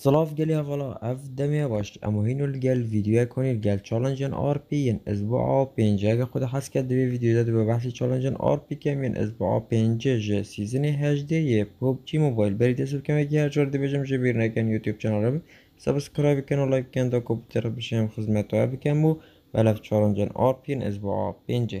Slav geliyor غلا اف دمیا باش اما هینو لگل ویدیو کنید گل چالنجن آر پی ین اسبوع پنج اگه خود حس کرد دوی ویدیو داد به بحث چالنجن آر پی کم ین اسبوع پنج جه سیزن هجده یه پوب چی موبایل برید اسب کم اگه هر جار بجم جه جبیر نکن یوتیوب چنال رو سبسکرایب کن و لایک کن دا رو بشم خدمت ها بکم و بلف چالنجن آر پی ین اسبوع پنجه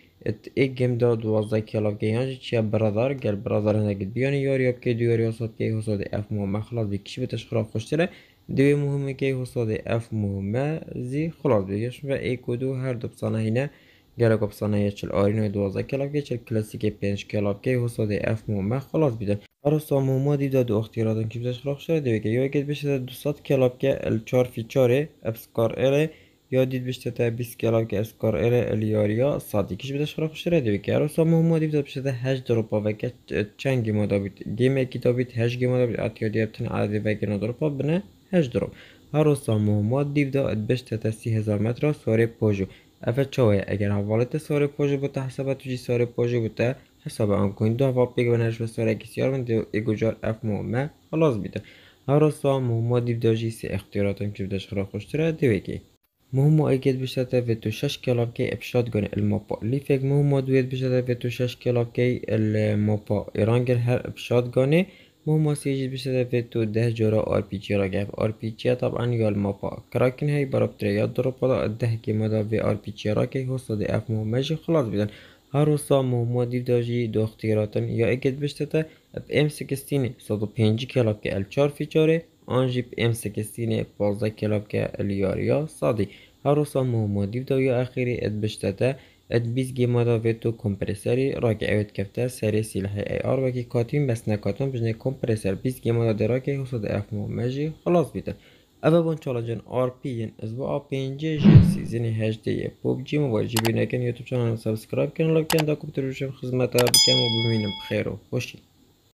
ات ای گیم دا دوازده کلا گیان جی برادر گل برادر هنه گید بیانی یاری یا که دیاری هستاد که هستاد اف مهمه خلاص بی کشی بتش خراب خوشتره دوی مهمه که هستاد اف مهمه زی خلاص بی گشم و ای کدو هر دو پسانه هینه گل اگه پسانه هیه چل آرینوی دوازده کلا گید چل کلاسیک پینش کلا که هستاد اف مهمه خلاص بیدن هر اصلا مهمه دیده دو اختیاراتن کشی به خراب خوشتره دوی که یا گید بشه دوستاد که الچار فیچاره ابسکار یادید بشته يجد بشتى بيسكالاك اسكار الى الياريا صادي كيش بداش فرق شرا که ارو سامو هما دي بدات بشتى هاش دروبا وكا تشانجي مودا بيت جيما كي دابيت هاش جيما دابيت اتيا ديابتن عادي باكينا دروبا بنا هاش دروب هارو سامو هما دي بدات بشتى تسي هزار متر سوري بوجو افا تشوي اگر حوالت سوري بوجو بوتا حسابات تجي سوري بوجو بوتا حساب آن کنید دو هوا پیگ و نجو ساره کسیار من دو ایگو جار اف مومه خلاص بیده هر رسوا موما دیو داجی سی اختیاراتم که بدش خرا خوش خوشتره دیوه که Mohumo بشتا فيتو شاش كيلو كي ابشوت بشوتجن الموبا لي ليفيك مهمو دويت بشتا فيتو شاش كيلو كي الموبا إرانجل هر بشوتجن مهمو بشتا فيتو ده جورا ار بي جي راجع ار بي جي طبعا يا الموبا كراكن هاي دروب ولا ده كي مدا في ار بي جي راكي هو صدي اف ماشي خلاص بدن هروسا مهمو ديف داجي دو اختيارات يا اجد بشتا ب ام 16 صدو بينجي كيلو كي الشار في جاري أنجب إم 16 إقباز كلابك الياريا صادي هارو صمو موديف دويا آخري أدبشتتا ادبیز گیمادا ویتو کمپرسری را گعوت کفته سری سیلح ای آر وکی کاتیم بس نکاتم بجنه کمپرسر بیز گیمادا دراکی حسد اف مومجی خلاص بیتن اوه بون چالنجن آر پی ین از با آب پینجی جن سیزین هجده پوب جی موبایل جی بینکن یوتیوب چانل سابسکرایب کن لکن دا کمپتر روشم خزمتا بکم و ببینم بخیر و خوشی